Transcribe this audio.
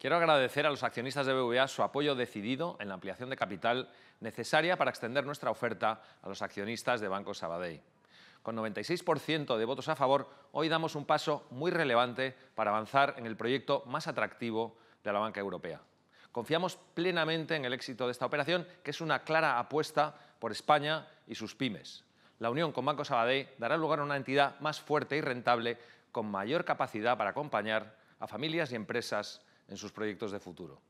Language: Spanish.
Quiero agradecer a los accionistas de BVA su apoyo decidido en la ampliación de capital necesaria para extender nuestra oferta a los accionistas de Banco Sabadell. Con 96% de votos a favor, hoy damos un paso muy relevante para avanzar en el proyecto más atractivo de la banca europea. Confiamos plenamente en el éxito de esta operación, que es una clara apuesta por España y sus pymes. La unión con Banco Sabadell dará lugar a una entidad más fuerte y rentable, con mayor capacidad para acompañar a familias y empresas en sus proyectos de futuro.